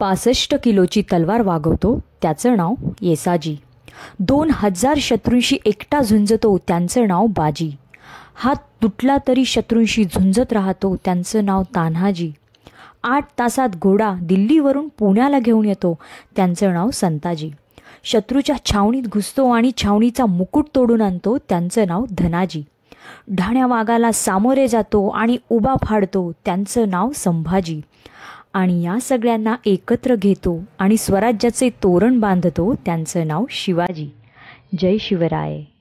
पासष्ट किलोची तलवार वागवतो त्याचं नाव येसाजी दोन हजार शत्रूंशी एकटा झुंजतो त्यांचं नाव बाजी हात तुटला तरी शत्रूंशी झुंजत राहतो त्यांचं नाव तान्हाजी आठ तासात घोडा दिल्लीवरून पुण्याला घेऊन येतो त्यांचं नाव संताजी शत्रूच्या छावणीत घुसतो आणि छावणीचा मुकुट तोडून आणतो त्यांचं नाव धनाजी ढाण्या वाघाला सामोरे जातो आणि उभा फाडतो त्यांचं नाव संभाजी आणि या सगळ्यांना एकत्र घेतो आणि स्वराज्याचे तोरण बांधतो त्यांचं नाव शिवाजी जय शिवराय